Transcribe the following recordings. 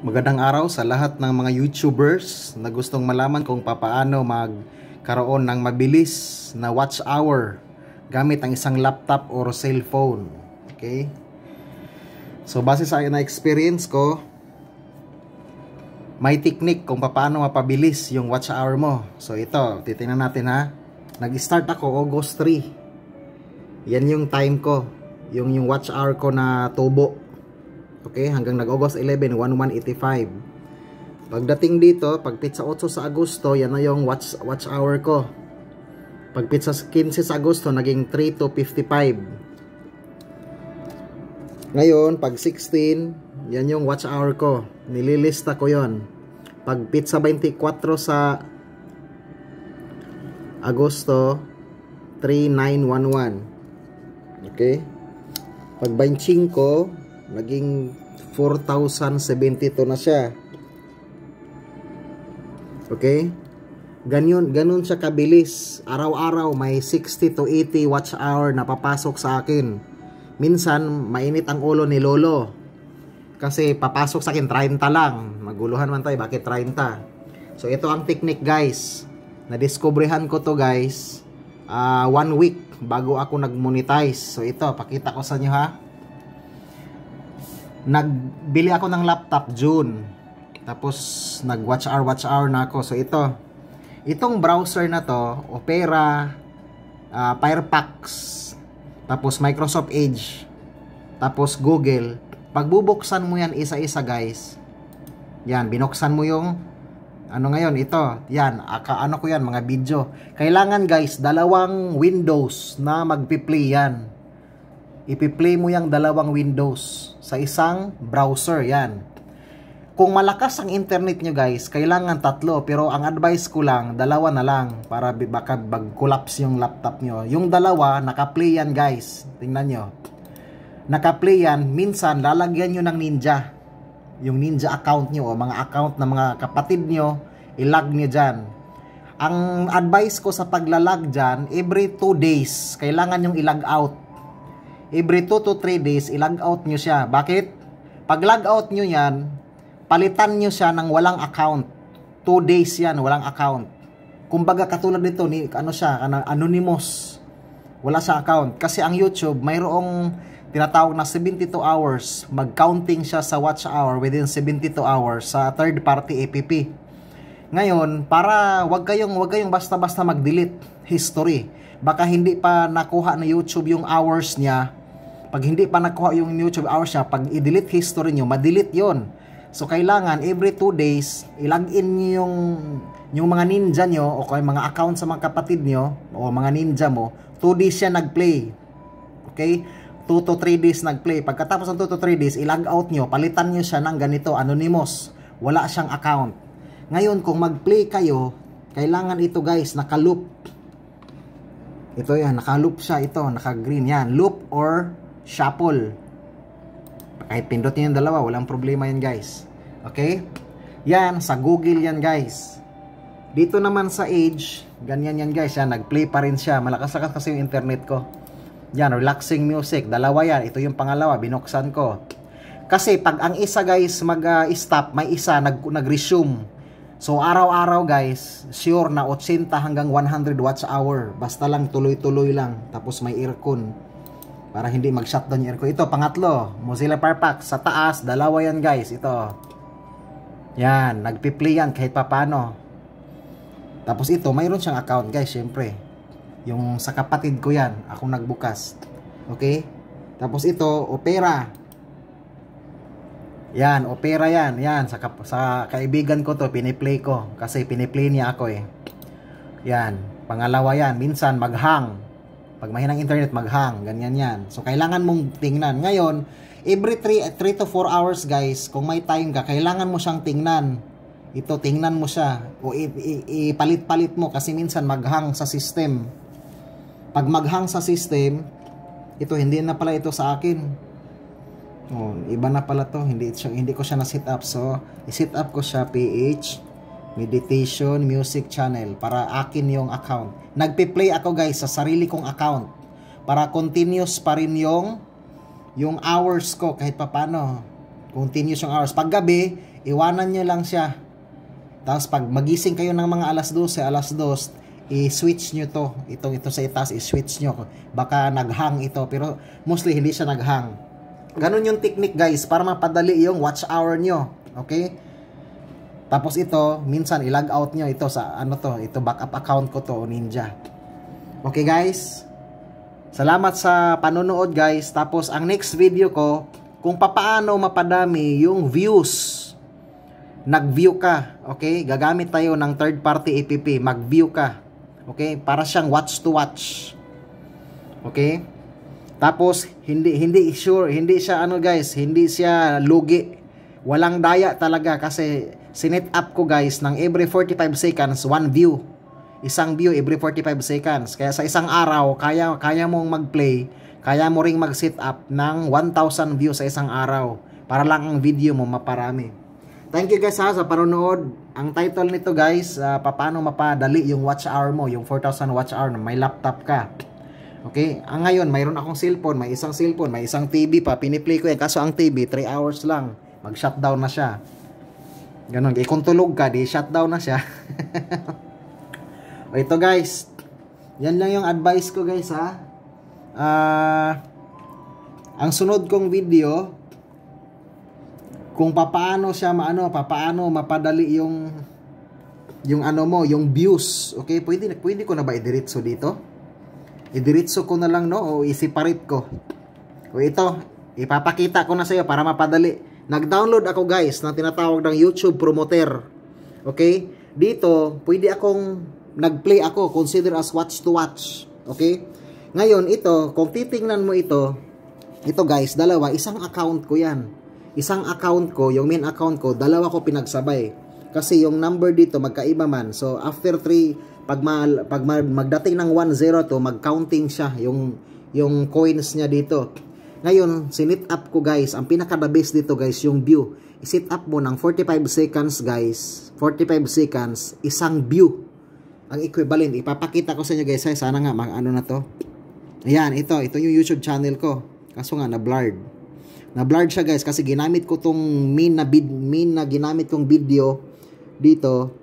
Magandang araw sa lahat ng mga YouTubers na gustong malaman kung papaano magkaroon ng mabilis na watch hour gamit ang isang laptop or cellphone. Okay? So, base sa na experience ko, may technique kung paano mapabilis yung watch hour mo. So, ito, titingnan natin ha. Nag-start ako August 3. Yan yung time ko. Yung, yung watch hour ko na tubo. Okay, hanggang nag-August 11, 1185. Pagdating dito, pag pizza 8 sa Agosto, yan na yung watch, watch hour ko. Pag pizza 15 sa Agosto, naging 3 to 55. Ngayon, pag 16, yan yung watch hour ko. Nililista ko yon. Pag pizza 24 sa Agosto, 3911. Okay? Pag 25, naging 4,072 na siya okay ganyan, ganun siya kabilis araw-araw may 60 to 80 watch hour na papasok sa akin minsan mainit ang ulo ni lolo kasi papasok sa akin 30 lang maguluhan man tayo bakit 30 so ito ang technique guys nadiskubrihan ko to guys uh, one week bago ako nag-monetize so ito pakita ko sa inyo ha nagbili ako ng laptop June tapos nag watch hour watch hour na ako so ito itong browser na to Opera uh, Firefox tapos Microsoft Edge tapos Google pagbubuksan mo yan isa-isa guys yan binuksan mo yung ano ngayon ito yan aka, ano ko yan mga video kailangan guys dalawang windows na magpi-play yan ipi-play mo yung dalawang windows sa isang browser yan. Kung malakas ang internet nyo guys, kailangan tatlo. Pero ang advice ko lang, dalawa na lang para baka mag collapse yung laptop nyo. Yung dalawa, naka-play yan guys. Tingnan nyo. Naka-play yan, minsan lalagyan nyo ng ninja. Yung ninja account nyo o mga account ng mga kapatid nyo, ilag nyo dyan. Ang advice ko sa paglalag dyan, every 2 days, kailangan yung ilag out every 2 to 3 days, i out nyo siya. Bakit? Pag log out nyo yan, palitan nyo siya ng walang account. 2 days yan, walang account. Kumbaga katulad nito, ni, ano siya, ano, anonymous. Wala sa account. Kasi ang YouTube, mayroong tinatawag na 72 hours. magcounting siya sa watch hour within 72 hours sa third party APP. Ngayon, para wag kayong wag kayong basta-basta mag-delete history. Baka hindi pa nakuha na YouTube yung hours niya pag hindi pa nakuha yung YouTube hours niya, pag i-delete history niyo, ma-delete yon. So, kailangan every 2 days, i-log in niyo yung, yung mga ninja niyo o kay mga account sa mga kapatid niyo o mga ninja mo. 2 days siya nag-play. Okay? 2 to 3 days nag-play. Pagkatapos ng 2 to 3 days, i-log out niyo, palitan niyo siya ng ganito, anonymous. Wala siyang account. Ngayon, kung mag-play kayo, kailangan ito guys, naka-loop. Ito yan, naka-loop siya ito, naka-green yan. Loop or shuffle. Kahit pindutin yung dalawa, walang problema yan guys. Okay? Yan, sa Google yan guys. Dito naman sa age, ganyan yan guys. Yan, nag-play pa rin siya. Malakas-lakas kasi yung internet ko. Yan, relaxing music. Dalawa yan. Ito yung pangalawa, binuksan ko. Kasi pag ang isa guys mag-stop, may isa nag-resume. so araw-araw guys, sure na 80 hanggang 100 watts hour. Basta lang tuloy-tuloy lang. Tapos may aircon. Para hindi mag-shutdown yung aircon. Ito, pangatlo. Mozilla Firefox. Sa taas, dalawa yan guys. Ito. Yan. Nagpi-play yan kahit papano. Tapos ito, mayroon siyang account guys. syempre. Yung sa kapatid ko yan. Ako nagbukas. Okay? Tapos ito, Opera. Yan, Opera yan. Yan, sa, ka sa kaibigan ko to, piniplay ko. Kasi piniplay niya ako eh. Yan. Pangalawa yan. Minsan, maghang pag mahinang internet, maghang, ganyan yan. So, kailangan mong tingnan. Ngayon, every 3, 3 to 4 hours, guys, kung may time ka, kailangan mo siyang tingnan. Ito, tingnan mo siya. O ipalit-palit mo kasi minsan maghang sa system. Pag maghang sa system, ito, hindi na pala ito sa akin. Oh, iba na pala to. Hindi, hindi ko siya na-sit up. So, i-sit up ko siya PH meditation music channel para akin yung account. Nagpi-play ako guys sa sarili kong account para continuous pa rin yung yung hours ko kahit papano. Continuous yung hours. Pag gabi, iwanan nyo lang siya. Tapos pag magising kayo ng mga alas 12, alas 2, i-switch nyo to. Itong ito sa itas, i-switch nyo. Baka naghang ito. Pero mostly hindi siya naghang. Ganun yung technique guys para mapadali yung watch hour nyo. Okay? Tapos ito, minsan ilag out nyo ito sa ano to, ito backup account ko to Ninja. Okay guys? Salamat sa panonood guys. Tapos ang next video ko, kung papaano mapadami yung views. Nag-view ka, okay? Gagamit tayo ng third party app, mag-view ka. Okay? Para siyang watch to watch. Okay? Tapos hindi hindi sure, hindi siya ano guys, hindi siya lugi. Walang daya talaga kasi sinet up ko guys ng every 45 seconds, one view. Isang view every 45 seconds. Kaya sa isang araw, kaya, kaya mong mag-play, kaya mo ring mag-set up ng 1,000 views sa isang araw para lang ang video mo maparami. Thank you guys ha, sa panonood. Ang title nito guys, uh, paano mapadali yung watch hour mo, yung 4,000 watch hour, may laptop ka. Okay, ang ah, ngayon mayroon akong cellphone, may isang cellphone, may isang TV pa, piniplay ko yan. Kaso ang TV, 3 hours lang, mag-shutdown na siya. Ganon, di kung ka, di shutdown na siya. o ito guys, yan lang yung advice ko guys ha. Uh, ang sunod kong video, kung papaano siya maano, papaano mapadali yung yung ano mo, yung views. Okay, pwede, pwede ko na ba idiritso dito? Idiritso ko na lang no, o isiparate ko. O ito, ipapakita ko na sa iyo para mapadali Nag-download ako guys ng tinatawag ng YouTube Promoter. Okay? Dito, pwede akong nag-play ako. Consider as watch to watch. Okay? Ngayon, ito, kung titingnan mo ito, ito guys, dalawa, isang account ko yan. Isang account ko, yung main account ko, dalawa ko pinagsabay. Kasi yung number dito, magkaiba man. So, after 3, pag, ma, pag ma, magdating ng 102, mag-counting siya yung, yung coins niya dito. Ngayon, sinit up ko guys, ang pinaka the best dito guys, yung view. i up mo ng 45 seconds guys, 45 seconds, isang view. Ang equivalent, ipapakita ko sa inyo guys, ay, sana nga, mga ano na to. Ayan, ito, ito yung YouTube channel ko. Kaso nga, na-blurred. Na-blurred siya guys, kasi ginamit ko tong main na, bid, main na ginamit kong video dito.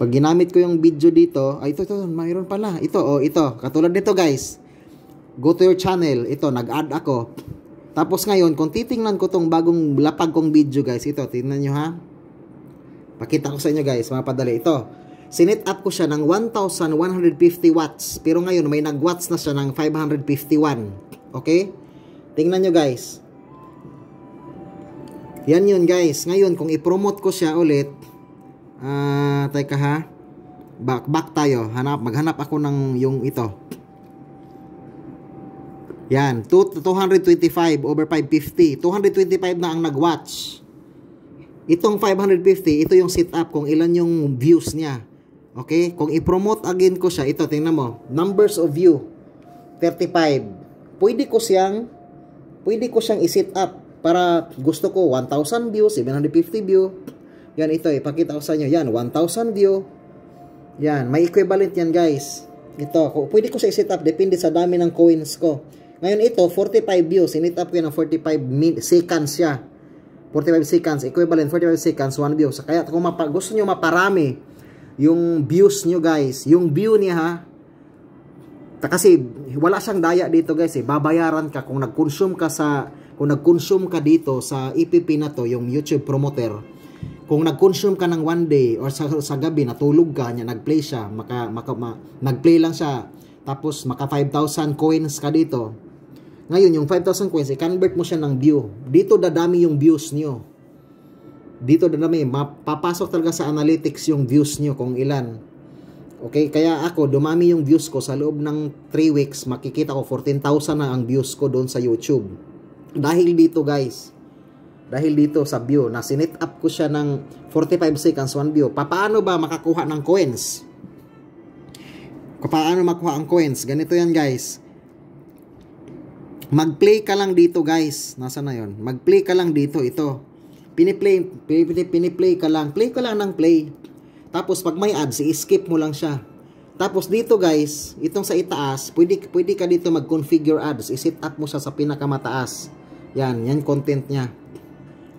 Pag ginamit ko yung video dito, ay ito, ito, mayroon pala. Ito, oh, ito, katulad nito guys go to your channel. Ito, nag-add ako. Tapos ngayon, kung titingnan ko tong bagong lapag kong video guys, ito, tingnan nyo ha. Pakita ko sa inyo guys, mapadali. Ito, sinet up ko siya ng 1,150 watts. Pero ngayon, may nag-watts na siya ng 551. Okay? Tingnan nyo guys. Yan yun guys. Ngayon, kung i-promote ko siya ulit, ah, uh, teka ha, back, back tayo. Hanap, maghanap ako ng yung ito. Yan, 225 over 550. 225 na ang nag-watch. Itong 550, ito yung sit up kung ilan yung views niya. Okay? Kung i-promote again ko siya, ito, tingnan mo. Numbers of view, 35. Pwede ko siyang, pwede ko siyang i set up para gusto ko 1,000 views, 750 view. Yan ito, ipakita ko sa inyo. Yan, 1,000 view. Yan, may equivalent yan guys. Ito, pwede ko siya i-set up. Depende sa dami ng coins ko. Ngayon ito, 45 views. Init up ko ng 45 seconds siya. 45 seconds, equivalent 45 seconds, 1 view. So, kaya kung mapa, gusto nyo maparami yung views nyo guys, yung view niya ha, kasi wala siyang daya dito guys eh, babayaran ka kung nag-consume ka sa, kung nag-consume ka dito sa EPP na to, yung YouTube promoter, kung nag-consume ka ng one day or sa, sa gabi, natulog ka, niya, nag-play siya, maka, ma, nag-play lang siya, tapos maka 5,000 coins ka dito, ngayon, yung 5,000 coins, i-convert mo siya ng view. Dito dadami yung views nyo. Dito dadami. Papasok talaga sa analytics yung views nyo kung ilan. Okay, kaya ako, dumami yung views ko sa loob ng 3 weeks, makikita ko 14,000 na ang views ko doon sa YouTube. Dahil dito guys, dahil dito sa view, na sinit up ko siya ng 45 seconds one view, paano ba makakuha ng coins? Paano makuha ang coins? Ganito yan guys. Mag-play ka lang dito guys. Nasa na yon? Mag-play ka lang dito ito. Piniplay, play pini-play ka lang. Play ka lang ng play. Tapos pag may ads, i-skip mo lang siya. Tapos dito guys, itong sa itaas, pwede, pwede ka dito mag-configure ads. I-set up mo siya sa pinakamataas. Yan, yan content niya.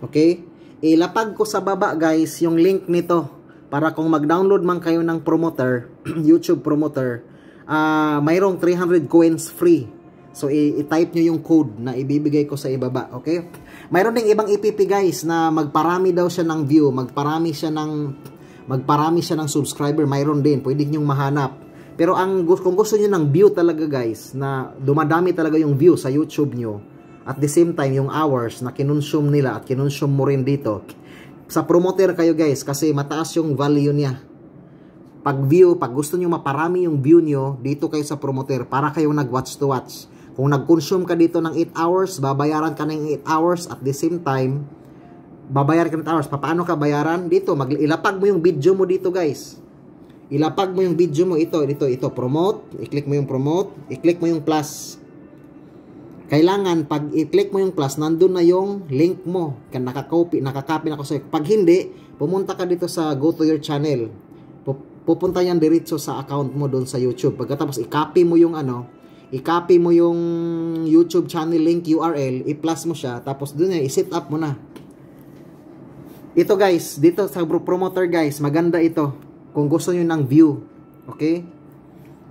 Okay? Ilapag ko sa baba guys yung link nito para kung mag-download man kayo ng promoter, YouTube promoter, uh, mayroong 300 coins free So, i-type nyo yung code na ibibigay ko sa ibaba, okay? Mayroon ding ibang EPP guys na magparami daw siya ng view, magparami siya ng magparami siya ng subscriber, mayroon din, pwede nyo mahanap. Pero ang kung gusto niyo ng view talaga guys, na dumadami talaga yung view sa YouTube nyo, at the same time yung hours na kinonsume nila at kinonsume mo rin dito, sa promoter kayo guys kasi mataas yung value niya pag view, pag gusto niyo maparami yung view niyo dito kayo sa promoter para kayo nag watch to watch kung nag-consume ka dito ng 8 hours, babayaran ka ng 8 hours at the same time, babayaran ka ng 8 hours. Paano ka bayaran? Dito, mag ilapag mo yung video mo dito guys. Ilapag mo yung video mo ito, dito, ito, promote. I-click mo yung promote. I-click mo yung plus. Kailangan, pag i-click mo yung plus, nandun na yung link mo. Kan nakakopy, nakakopy na ako sa'yo. Pag hindi, pumunta ka dito sa go to your channel. Pupunta yan diretso sa account mo doon sa YouTube. Pagkatapos, i-copy mo yung ano, i-copy mo yung YouTube channel link URL, i-plus mo siya, tapos dun eh, i-set up mo na. Ito guys, dito sa promoter guys, maganda ito. Kung gusto nyo ng view. Okay?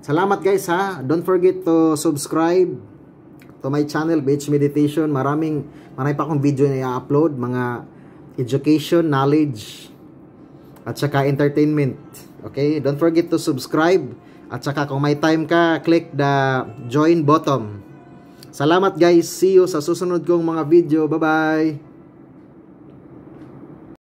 Salamat guys ha. Don't forget to subscribe to my channel, Beach Meditation. Maraming, marami pa akong video na i-upload. Mga education, knowledge, at saka entertainment. Okay? Don't forget to subscribe at saka kung may time ka, click the join button. Salamat guys. See you sa susunod kong mga video. Bye-bye.